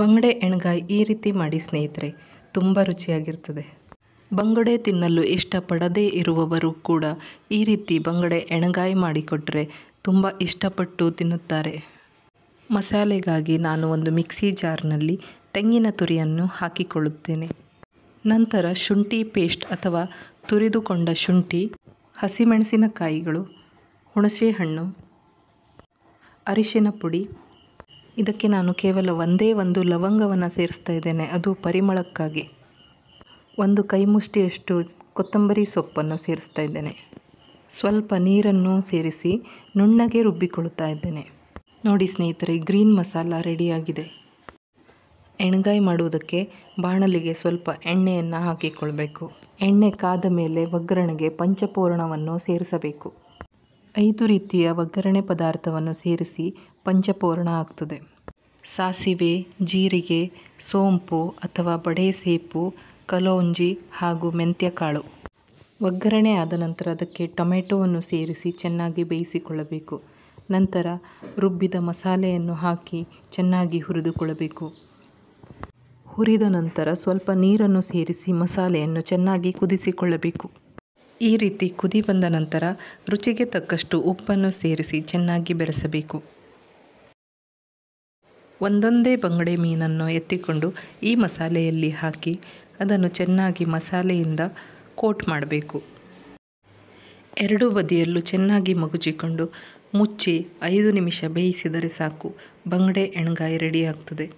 ಬಂಗಡೆ ಎಣ್ಗಾಯಿ ಈ ರೀತಿ ಮಾಡಿ ಸ್ನೇಹಿತರೆ ತುಂಬ ರುಚಿಯಾಗಿರ್ತದೆ ಬಂಗಡೆ ತಿನ್ನಲು ಇಷ್ಟಪಡದೇ ಇರುವವರು ಕೂಡ ಈ ರೀತಿ ಬಂಗಡೆ ಎಣ್ಗಾಯಿ ಮಾಡಿಕೊಟ್ಟರೆ ತುಂಬ ಇಷ್ಟಪಟ್ಟು ತಿನ್ನುತ್ತಾರೆ ಮಸಾಲೆಗಾಗಿ ನಾನು ಒಂದು ಮಿಕ್ಸಿ ಜಾರ್ನಲ್ಲಿ ತೆಂಗಿನ ತುರಿಯನ್ನು ಹಾಕಿಕೊಳ್ಳುತ್ತೇನೆ ನಂತರ ಶುಂಠಿ ಪೇಸ್ಟ್ ಅಥವಾ ತುರಿದುಕೊಂಡ ಶುಂಠಿ ಹಸಿಮೆಣಸಿನಕಾಯಿಗಳು ಹುಣಸೆಹಣ್ಣು ಅರಿಶಿನ ಪುಡಿ ಇದಕ್ಕೆ ನಾನು ಕೇವಲ ಒಂದೇ ಒಂದು ಲವಂಗವನ್ನು ಸೇರಿಸ್ತಾ ಇದ್ದೇನೆ ಅದು ಪರಿಮಳಕ್ಕಾಗಿ ಒಂದು ಕೈಮುಷ್ಟಿಯಷ್ಟು ಕೊತ್ತಂಬರಿ ಸೊಪ್ಪನ್ನು ಸೇರಿಸ್ತಾ ಇದ್ದೇನೆ ಸ್ವಲ್ಪ ನೀರನ್ನು ಸೇರಿಸಿ ನುಣ್ಣಗೆ ರುಬ್ಬಿಕೊಳ್ತಾ ಇದ್ದೇನೆ ನೋಡಿ ಸ್ನೇಹಿತರೆ ಗ್ರೀನ್ ಮಸಾಲ ರೆಡಿಯಾಗಿದೆ ಎಣ್ಗಾಯಿ ಮಾಡುವುದಕ್ಕೆ ಬಾಣಲಿಗೆ ಸ್ವಲ್ಪ ಎಣ್ಣೆಯನ್ನು ಹಾಕಿಕೊಳ್ಬೇಕು ಎಣ್ಣೆ ಕಾದ ಮೇಲೆ ಒಗ್ಗರಣೆಗೆ ಪಂಚಪೂರ್ಣವನ್ನು ಸೇರಿಸಬೇಕು ಐದು ರೀತಿಯ ಒಗ್ಗರಣೆ ಪದಾರ್ಥವನ್ನು ಸೇರಿಸಿ ಪಂಚಪೂರ್ಣ ಆಗ್ತದೆ ಸಾಸಿವೆ ಜೀರಿಗೆ ಸೋಂಪು ಅಥವಾ ಬಡೆ ಸೇಪು ಕಲೋಂಜಿ ಹಾಗೂ ಮೆಂತ್ಯಕಾಳು ಒಗ್ಗರಣೆ ಆದ ನಂತರ ಅದಕ್ಕೆ ಟೊಮೆಟೊವನ್ನು ಸೇರಿಸಿ ಚೆನ್ನಾಗಿ ಬೇಯಿಸಿಕೊಳ್ಳಬೇಕು ನಂತರ ರುಬ್ಬಿದ ಮಸಾಲೆಯನ್ನು ಹಾಕಿ ಚೆನ್ನಾಗಿ ಹುರಿದುಕೊಳ್ಳಬೇಕು ಹುರಿದ ನಂತರ ಸ್ವಲ್ಪ ನೀರನ್ನು ಸೇರಿಸಿ ಮಸಾಲೆಯನ್ನು ಚೆನ್ನಾಗಿ ಕುದಿಸಿಕೊಳ್ಳಬೇಕು ಈ ರೀತಿ ಕುದಿ ಬಂದ ನಂತರ ರುಚಿಗೆ ತಕ್ಕಷ್ಟು ಉಪ್ಪನ್ನು ಸೇರಿಸಿ ಚೆನ್ನಾಗಿ ಬೆರೆಸಬೇಕು ಒಂದೊಂದೇ ಬಂಗಡೆ ಮೀನನ್ನು ಎತ್ತಿಕೊಂಡು ಈ ಮಸಾಲೆಯಲ್ಲಿ ಹಾಕಿ ಅದನ್ನು ಚೆನ್ನಾಗಿ ಮಸಾಲೆಯಿಂದ ಕೋಟ್ ಮಾಡಬೇಕು ಎರಡೂ ಬದಿಯಲ್ಲೂ ಚೆನ್ನಾಗಿ ಮಗುಚಿಕೊಂಡು ಮುಚ್ಚಿ ಐದು ನಿಮಿಷ ಬೇಯಿಸಿದರೆ ಸಾಕು ಬಂಗಡೆ ಎಣ್ಗಾಯಿ ರೆಡಿಯಾಗ್ತದೆ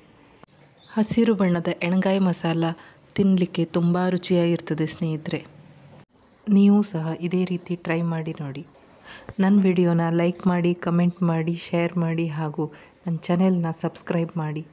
ಹಸಿರು ಬಣ್ಣದ ಎಣ್ಗಾಯಿ ಮಸಾಲ ತಿನ್ನಲಿಕ್ಕೆ ತುಂಬ ರುಚಿಯಾಗಿರ್ತದೆ ಸ್ನೇಹಿತರೆ ನೀವು ಸಹ ಇದೇ ರೀತಿ ಟ್ರೈ ಮಾಡಿ ನೋಡಿ ನನ್ನ ವಿಡಿಯೋನ ಲೈಕ್ ಮಾಡಿ ಕಮೆಂಟ್ ಮಾಡಿ ಶೇರ್ ಮಾಡಿ ಹಾಗೂ ನನ್ನ ಚಾನೆಲ್ನ ಸಬ್ಸ್ಕ್ರೈಬ್ ಮಾಡಿ